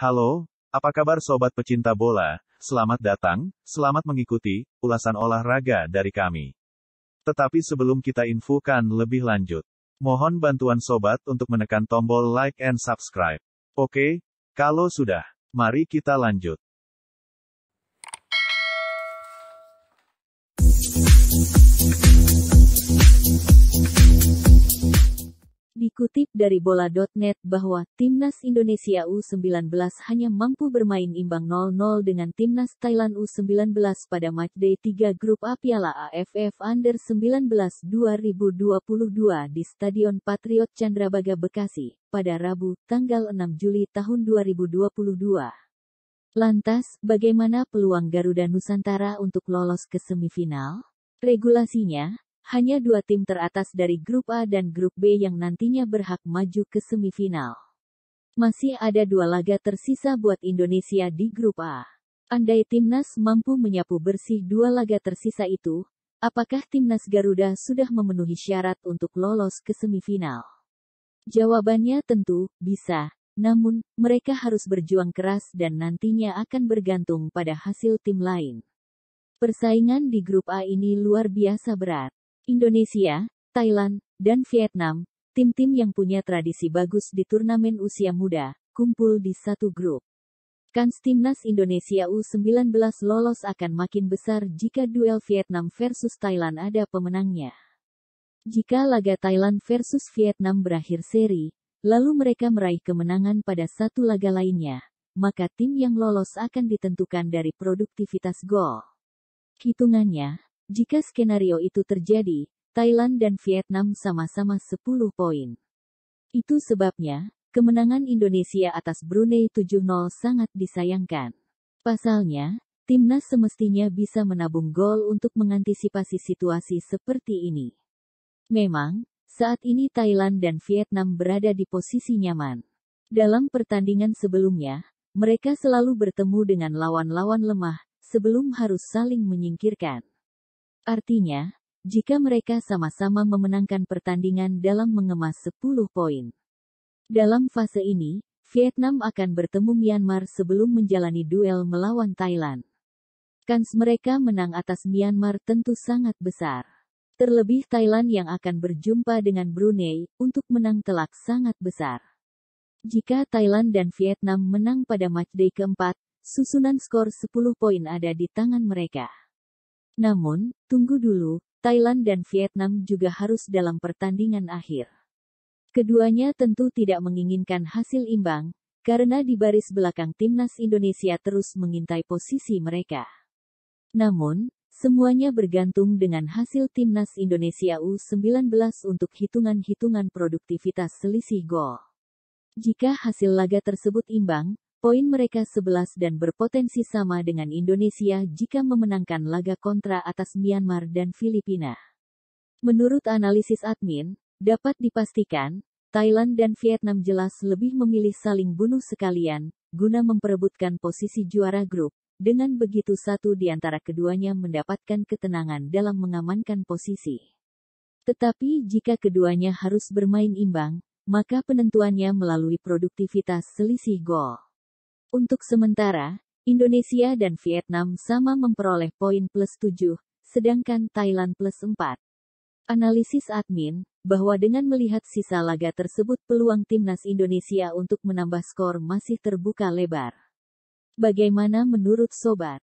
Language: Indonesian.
Halo, apa kabar sobat pecinta bola? Selamat datang, selamat mengikuti ulasan olahraga dari kami. Tetapi sebelum kita infokan lebih lanjut, mohon bantuan sobat untuk menekan tombol like and subscribe. Oke, kalau sudah, mari kita lanjut. Kutip dari bola.net bahwa timnas Indonesia U19 hanya mampu bermain imbang 0-0 dengan timnas Thailand U19 pada matchday 3 grup A Piala AFF Under 19 2022 di Stadion Patriot Candrabaga Bekasi pada Rabu tanggal 6 Juli tahun 2022. Lantas, bagaimana peluang Garuda Nusantara untuk lolos ke semifinal? Regulasinya, hanya dua tim teratas dari grup A dan grup B yang nantinya berhak maju ke semifinal. Masih ada dua laga tersisa buat Indonesia di grup A. Andai timnas mampu menyapu bersih dua laga tersisa itu, apakah timnas Garuda sudah memenuhi syarat untuk lolos ke semifinal? Jawabannya tentu bisa, namun, mereka harus berjuang keras dan nantinya akan bergantung pada hasil tim lain. Persaingan di grup A ini luar biasa berat. Indonesia, Thailand, dan Vietnam, tim-tim yang punya tradisi bagus di turnamen usia muda, kumpul di satu grup. Kans timnas Indonesia U19 lolos akan makin besar jika duel Vietnam versus Thailand ada pemenangnya. Jika laga Thailand versus Vietnam berakhir seri, lalu mereka meraih kemenangan pada satu laga lainnya, maka tim yang lolos akan ditentukan dari produktivitas gol. Hitungannya, jika skenario itu terjadi, Thailand dan Vietnam sama-sama 10 poin. Itu sebabnya, kemenangan Indonesia atas Brunei 7-0 sangat disayangkan. Pasalnya, timnas semestinya bisa menabung gol untuk mengantisipasi situasi seperti ini. Memang, saat ini Thailand dan Vietnam berada di posisi nyaman. Dalam pertandingan sebelumnya, mereka selalu bertemu dengan lawan-lawan lemah, sebelum harus saling menyingkirkan. Artinya, jika mereka sama-sama memenangkan pertandingan dalam mengemas 10 poin. Dalam fase ini, Vietnam akan bertemu Myanmar sebelum menjalani duel melawan Thailand. Kans mereka menang atas Myanmar tentu sangat besar. Terlebih Thailand yang akan berjumpa dengan Brunei untuk menang telak sangat besar. Jika Thailand dan Vietnam menang pada matchday keempat, susunan skor 10 poin ada di tangan mereka. Namun, tunggu dulu, Thailand dan Vietnam juga harus dalam pertandingan akhir. Keduanya tentu tidak menginginkan hasil imbang, karena di baris belakang timnas Indonesia terus mengintai posisi mereka. Namun, semuanya bergantung dengan hasil timnas Indonesia U19 untuk hitungan-hitungan produktivitas selisih gol. Jika hasil laga tersebut imbang, Poin mereka 11 dan berpotensi sama dengan Indonesia jika memenangkan laga kontra atas Myanmar dan Filipina. Menurut analisis admin, dapat dipastikan, Thailand dan Vietnam jelas lebih memilih saling bunuh sekalian, guna memperebutkan posisi juara grup. Dengan begitu satu di antara keduanya mendapatkan ketenangan dalam mengamankan posisi. Tetapi jika keduanya harus bermain imbang, maka penentuannya melalui produktivitas selisih gol. Untuk sementara, Indonesia dan Vietnam sama memperoleh poin plus 7, sedangkan Thailand plus 4. Analisis admin, bahwa dengan melihat sisa laga tersebut peluang timnas Indonesia untuk menambah skor masih terbuka lebar. Bagaimana menurut Sobat?